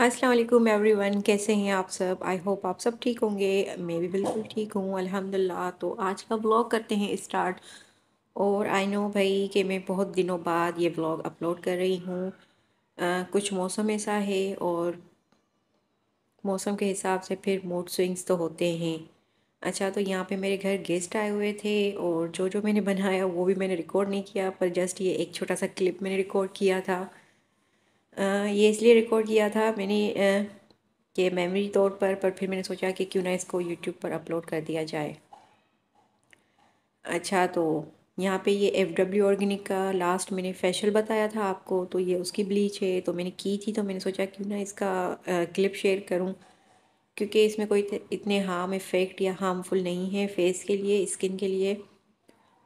Aslam every one कैसे हैं आप सब आई होप आप सब ठीक होंगे मैं भी बिल्कुल ठीक हूँ अल्हम्दुलिल्लाह तो आज का व्लॉग करते हैं स्टार्ट और आई नो भाई कि मैं बहुत दिनों बाद ये व्लॉग अपलोड कर रही हूँ कुछ मौसम ऐसा है और मौसम के हिसाब से फिर मूड स्विंग्स तो होते हैं अच्छा तो यहाँ पे मेरे घर गेस्ट आए हुए थे और जो जो मैंने बनाया वो भी मैंने रिकॉर्ड नहीं किया पर जस्ट ये एक छोटा सा क्लिप मैंने रिकॉर्ड किया था ये इसलिए रिकॉर्ड किया था मैंने कि मेमोरी तौर पर पर फिर मैंने सोचा कि क्यों ना इसको यूट्यूब पर अपलोड कर दिया जाए अच्छा तो यहाँ पे ये एफ डब्ल्यू ऑर्गेनिक का लास्ट मैंने फेशियल बताया था आपको तो ये उसकी ब्लीच है तो मैंने की थी तो मैंने सोचा क्यों ना इसका क्लिप शेयर करूँ क्योंकि इसमें कोई इतने हार्म इफ़ेक्ट या हार्मफुल नहीं है फेस के लिए स्किन के लिए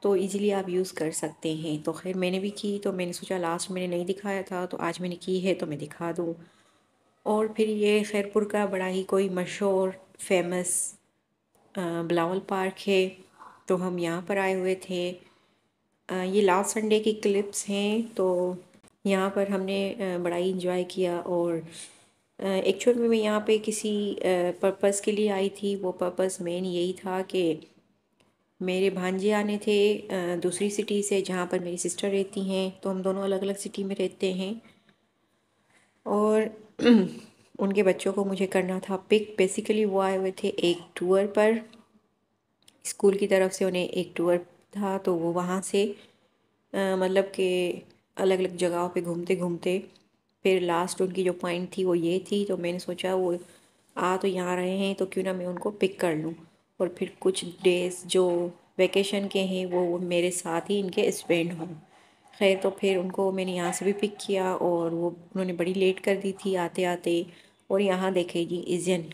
तो ईज़िली आप यूज़ कर सकते हैं तो खैर मैंने भी की तो मैंने सोचा लास्ट मैंने नहीं दिखाया था तो आज मैंने की है तो मैं दिखा दूँ और फिर ये खैरपुर का बड़ा ही कोई मशहूर फेमस बलावल पार्क है तो हम यहाँ पर आए हुए थे ये लास्ट संडे की क्लिप्स हैं तो यहाँ पर हमने बड़ा ही इंजॉय किया और एक्चुअल में मैं यहाँ पे किसी पर्पस के लिए आई थी वो पर्पस मेन यही था कि मेरे भांजे आने थे दूसरी सिटी से जहाँ पर मेरी सिस्टर रहती हैं तो हम दोनों अलग अलग सिटी में रहते हैं और उनके बच्चों को मुझे करना था पिक बेसिकली वो आए हुए थे एक टूर पर स्कूल की तरफ से उन्हें एक टूर था तो वो वहाँ से आ, मतलब कि अलग अलग जगहों पे घूमते घूमते फिर लास्ट उनकी जो पॉइंट थी वो ये थी तो मैंने सोचा वो आ तो यहाँ रहे हैं तो क्यों ना मैं उनको पिक कर लूँ और फिर कुछ डेज़ जो वेकेशन के हैं वो मेरे साथ ही इनके स्पेंड हों खैर तो फिर उनको मैंने यहाँ से भी पिक किया और वो उन्होंने बड़ी लेट कर दी थी आते आते और यहाँ देखे जी इजन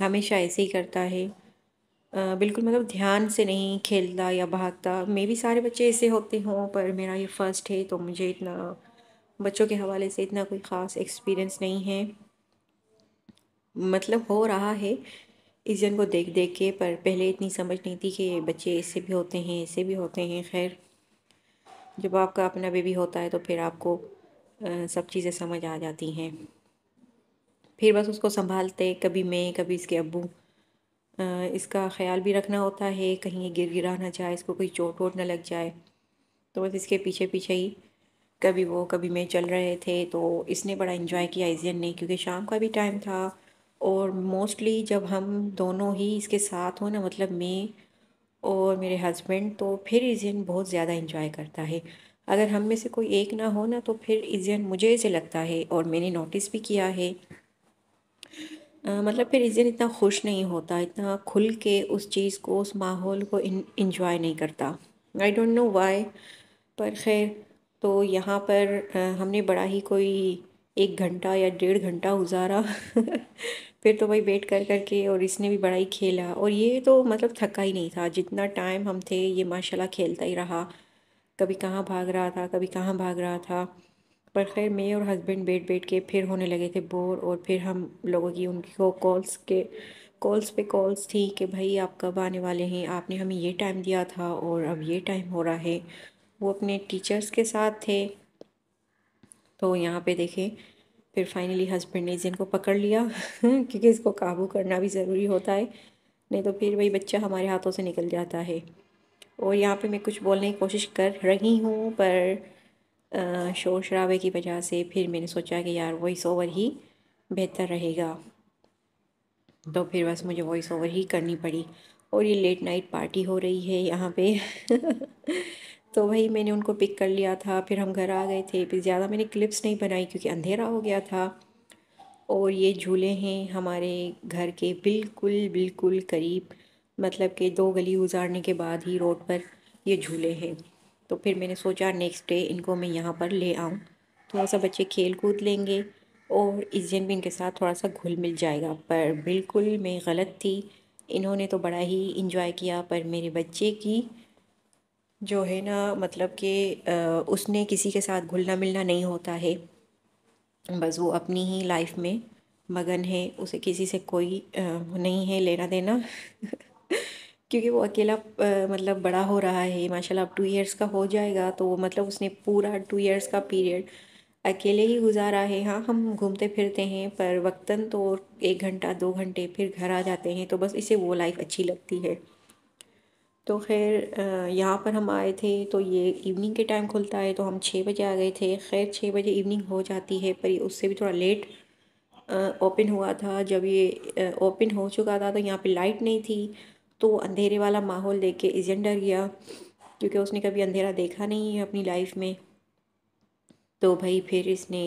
हमेशा ऐसे ही करता है आ, बिल्कुल मतलब ध्यान से नहीं खेलता या भागता मे भी सारे बच्चे ऐसे होते हों पर मेरा ये फ़र्स्ट है तो मुझे इतना बच्चों के हवाले से इतना कोई ख़ास एक्सपीरियंस नहीं है मतलब हो रहा है इस जन को देख देख के पर पहले इतनी समझ नहीं थी कि बच्चे इससे भी होते हैं इससे भी होते हैं खैर जब आपका अपना बेबी होता है तो फिर आपको सब चीज़ें समझ आ जाती हैं फिर बस उसको संभालते कभी मैं कभी इसके अबू इसका ख्याल भी रखना होता है कहीं गिर गिरा ना जाए इसको कोई चोट वोट ना लग जाए तो बस इसके पीछे पीछे ही कभी वो कभी मैं चल रहे थे तो इसने बड़ा इन्जॉय किया इस ने क्योंकि शाम का भी टाइम था और मोस्टली जब हम दोनों ही इसके साथ हो ना मतलब मैं और मेरे हस्बैंड तो फिर इजियन बहुत ज़्यादा इंजॉय करता है अगर हम में से कोई एक ना हो ना तो फिर इजियन मुझे ऐसे लगता है और मैंने नोटिस भी किया है आ, मतलब फिर इजियन इतना खुश नहीं होता इतना खुल के उस चीज़ को उस माहौल को इंजॉय नहीं करता आई डोंट नो वाई पर खैर तो यहाँ पर आ, हमने बड़ा ही कोई एक घंटा या डेढ़ घंटा गुजारा फिर तो भाई वेट कर कर के और इसने भी बड़ा ही खेला और ये तो मतलब थका ही नहीं था जितना टाइम हम थे ये माशाल्लाह खेलता ही रहा कभी कहाँ भाग रहा था कभी कहाँ भाग रहा था पर खैर मैं और हस्बैंड बैठ बैठ के फिर होने लगे थे बोर और फिर हम लोगों की उनको कॉल्स के कॉल्स पे कॉल्स थी कि भाई आप कब आने वाले हैं आपने हमें ये टाइम दिया था और अब ये टाइम हो रहा है वो अपने टीचर्स के साथ थे तो यहाँ पे देखें फिर फाइनली हस्बैंड ने जिनको पकड़ लिया क्योंकि इसको काबू करना भी ज़रूरी होता है नहीं तो फिर वही बच्चा हमारे हाथों से निकल जाता है और यहाँ पे मैं कुछ बोलने की कोशिश कर रही हूँ पर शोर शराबे की वजह से फिर मैंने सोचा कि यार वॉइस ओवर ही बेहतर रहेगा तो फिर बस मुझे वॉइस ओवर ही करनी पड़ी और ये लेट नाइट पार्टी हो रही है यहाँ पे तो वही मैंने उनको पिक कर लिया था फिर हम घर आ गए थे फिर ज़्यादा मैंने क्लिप्स नहीं बनाई क्योंकि अंधेरा हो गया था और ये झूले हैं हमारे घर के बिल्कुल बिल्कुल करीब मतलब कि दो गली गुजारने के बाद ही रोड पर ये झूले हैं तो फिर मैंने सोचा नेक्स्ट डे इनको मैं यहाँ पर ले आऊँ थोड़ा सा बच्चे खेल कूद लेंगे और इस दिन भी इनके साथ थोड़ा सा घुल मिल जाएगा पर बिल्कुल मैं गलत थी इन्होंने तो बड़ा ही इंजॉय किया पर मेरे बच्चे की जो है ना मतलब कि उसने किसी के साथ घुलना मिलना नहीं होता है बस वो अपनी ही लाइफ में मगन है उसे किसी से कोई नहीं है लेना देना क्योंकि वो अकेला मतलब बड़ा हो रहा है माशाल्लाह अब टू इयर्स का हो जाएगा तो मतलब उसने पूरा टू इयर्स का पीरियड अकेले ही गुजारा है हाँ हम घूमते फिरते हैं पर वक्तन तो एक घंटा दो घंटे फिर घर आ जाते हैं तो बस इसे वो लाइफ अच्छी लगती है तो खैर यहाँ पर हम आए थे तो ये इवनिंग के टाइम खुलता है तो हम छः बजे आ गए थे खैर छः बजे इवनिंग हो जाती है पर उससे भी थोड़ा लेट ओपन हुआ था जब ये ओपन हो चुका था तो यहाँ पे लाइट नहीं थी तो अंधेरे वाला माहौल देख के एजेंडर डर गया क्योंकि उसने कभी अंधेरा देखा नहीं है अपनी लाइफ में तो भाई फिर इसने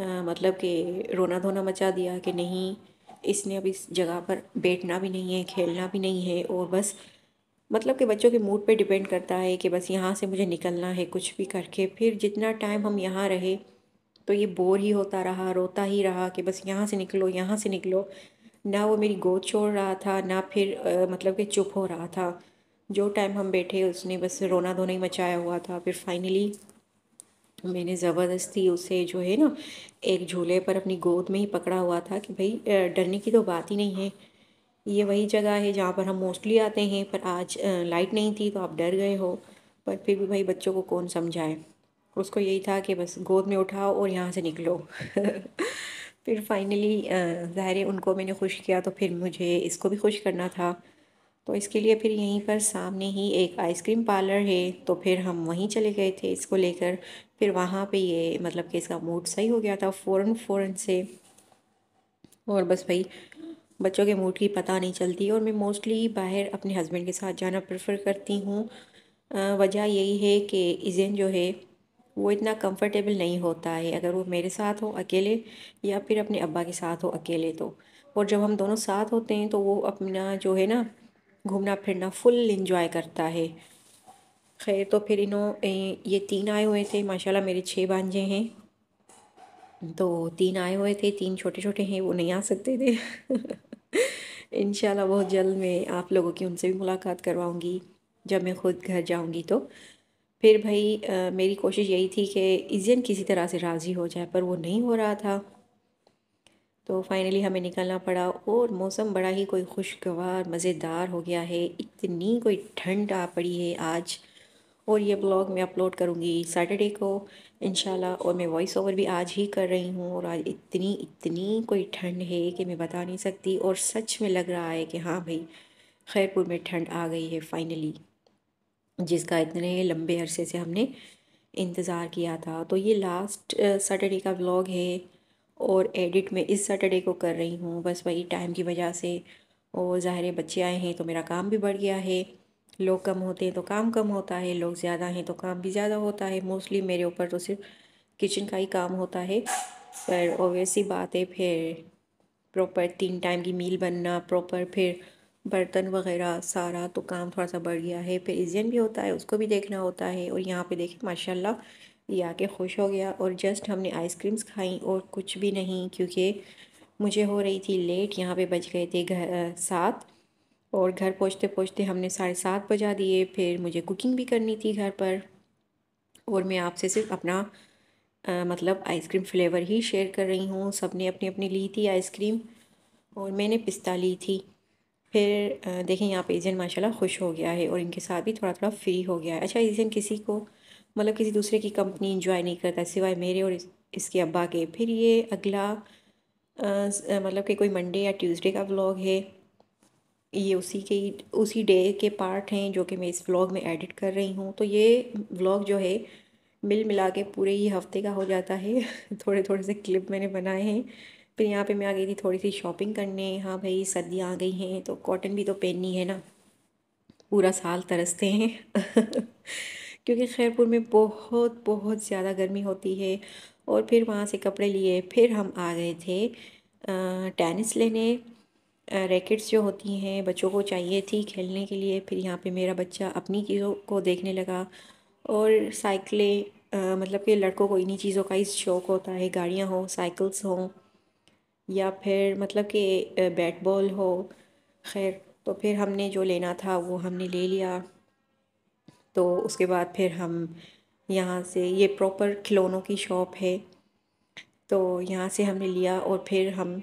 आ, मतलब कि रोना धोना मचा दिया कि नहीं इसने अब इस जगह पर बैठना भी नहीं है खेलना भी नहीं है और बस मतलब कि बच्चों के मूड पे डिपेंड करता है कि बस यहाँ से मुझे निकलना है कुछ भी करके फिर जितना टाइम हम यहाँ रहे तो ये बोर ही होता रहा रोता ही रहा कि बस यहाँ से निकलो यहाँ से निकलो ना वो मेरी गोद छोड़ रहा था ना फिर आ, मतलब कि चुप हो रहा था जो टाइम हम बैठे उसने बस रोना धोना ही मचाया हुआ था फिर फाइनली मैंने ज़बरदस्ती उसे जो है ना एक झूले पर अपनी गोद में ही पकड़ा हुआ था कि भाई डरने की तो बात ही नहीं है ये वही जगह है जहाँ पर हम मोस्टली आते हैं पर आज लाइट नहीं थी तो आप डर गए हो पर फिर भी भाई बच्चों को कौन समझाए उसको यही था कि बस गोद में उठाओ और यहाँ से निकलो फिर फाइनली ज़ाहिर उनको मैंने खुश किया तो फिर मुझे इसको भी खुश करना था तो इसके लिए फिर यहीं पर सामने ही एक आइसक्रीम पार्लर है तो फिर हम वहीं चले गए थे इसको लेकर फिर वहाँ पे ये मतलब कि इसका मूड सही हो गया था फ़ौर फ़ौर से और बस भाई बच्चों के मूड की पता नहीं चलती और मैं मोस्टली बाहर अपने हस्बैंड के साथ जाना प्रेफर करती हूँ वजह यही है कि इज़ेन जो है वो इतना कंफर्टेबल नहीं होता है अगर वो मेरे साथ हो अकेले या फिर अपने अब्बा के साथ हो अकेले तो और जब हम दोनों साथ होते हैं तो वो अपना जो है ना घूमना फिरना फुल इंजॉय करता है खैर तो फिर इन्हों ये तीन आए हुए थे माशाल्लाह मेरे छः बांझे हैं तो तीन आए हुए थे तीन छोटे छोटे हैं वो नहीं आ सकते थे इन बहुत जल्द मैं आप लोगों की उनसे भी मुलाकात करवाऊँगी जब मैं खुद घर जाऊँगी तो फिर भाई आ, मेरी कोशिश यही थी कि इज़ियन किसी तरह से राज़ी हो जाए पर वो नहीं हो रहा था तो फाइनली हमें निकलना पड़ा और मौसम बड़ा ही कोई खुशगवार मज़ेदार हो गया है इतनी कोई ठंड आ पड़ी है आज और ये ब्लॉग मैं अपलोड करूँगी सैटरडे को इन और मैं वॉइस ओवर भी आज ही कर रही हूँ और आज इतनी इतनी कोई ठंड है कि मैं बता नहीं सकती और सच में लग रहा है कि हाँ भाई खैरपुर में ठंड आ गई है फ़ाइनली जिसका इतने लंबे अरसे से हमने इंतज़ार किया था तो ये लास्ट सैटरडे का ब्लॉग है और एडिट मैं इस सैटरडे को कर रही हूँ बस वही टाइम की वजह से और ज़ाहिर बच्चे आए हैं तो मेरा काम भी बढ़ गया है लोग कम होते हैं तो काम कम होता है लोग ज़्यादा हैं तो काम भी ज़्यादा होता है मोस्टली मेरे ऊपर तो सिर्फ किचन का ही काम होता है पर ओबियस ही बात है फिर प्रॉपर तीन टाइम की मील बनना प्रॉपर फिर बर्तन वगैरह सारा तो काम थोड़ा सा बढ़ गया है फिर इजियन भी होता है उसको भी देखना होता है और यहाँ पे देखें माशाल्लाह ये आके खुश हो गया और जस्ट हमने आइसक्रीम्स खाई और कुछ भी नहीं क्योंकि मुझे हो रही थी लेट यहाँ पे बज गए थे घर सात और घर पहुँचते पहुँचते हमने साढ़े सात बजा दिए फिर मुझे कुकिंग भी करनी थी घर पर और मैं आपसे सिर्फ अपना आ, मतलब आइसक्रीम फ्लेवर ही शेयर कर रही हूँ सब ने अपनी अपनी ली थी आइसक्रीम और मैंने पिस्ता ली थी फिर देखें यहाँ पे एजेंट माशाल्लाह खुश हो गया है और इनके साथ भी थोड़ा थोड़ा फ्री हो गया है अच्छा एजेंट किसी को मतलब किसी दूसरे की कंपनी इंजॉय नहीं करता सिवाय मेरे और इस, इसके अब्बा के फिर ये अगला मतलब कि कोई मंडे या ट्यूसडे का व्लॉग है ये उसी के उसी डे के पार्ट हैं जो कि मैं इस व्लॉग में एडिट कर रही हूँ तो ये व्लॉग जो है मिल मिला के पूरे ही हफ्ते का हो जाता है थोड़े थोड़े से क्लिप मैंने बनाए हैं फिर यहाँ पे मैं आ गई थी थोड़ी सी शॉपिंग करने हाँ भाई सर्दियाँ आ गई हैं तो कॉटन भी तो पहननी है ना पूरा साल तरसते हैं क्योंकि खैरपुर में बहुत बहुत ज़्यादा गर्मी होती है और फिर वहाँ से कपड़े लिए फिर हम आ गए थे टेनिस लेने रैकेट्स जो होती हैं बच्चों को चाहिए थी खेलने के लिए फिर यहाँ पे मेरा बच्चा अपनी चीज़ों को देखने लगा और साइकिलें मतलब कि लड़कों को इन्हीं चीज़ों का ही शौक़ होता है गाड़ियाँ हों साइकिल्स हों या फिर मतलब कि बैट बॉल हो खैर तो फिर हमने जो लेना था वो हमने ले लिया तो उसके बाद फिर हम यहाँ से ये प्रॉपर खिलौनों की शॉप है तो यहाँ से हमने लिया और फिर हम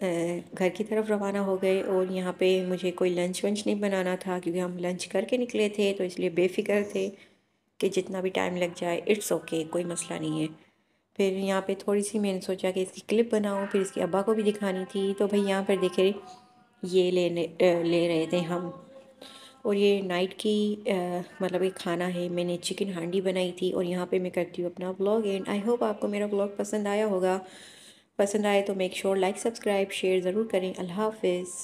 घर की तरफ रवाना हो गए और यहाँ पे मुझे कोई लंच वंच नहीं बनाना था क्योंकि हम लंच करके निकले थे तो इसलिए बेफ़िक्र थे कि जितना भी टाइम लग जाए इट्स ओके okay, कोई मसला नहीं है फिर यहाँ पे थोड़ी सी मैंने सोचा कि इसकी क्लिप बनाऊँ फिर इसकी अब्बा को भी दिखानी थी तो भाई यहाँ पर देखे ये लेने ले रहे थे हम और ये नाइट की आ, मतलब ये खाना है मैंने चिकन हांडी बनाई थी और यहाँ पे मैं करती हूँ अपना ब्लॉग एंड आई होप आपको मेरा ब्लॉग पसंद आया होगा पसंद आए तो make sure like subscribe share ज़रूर करें अल्लाह हाफिज़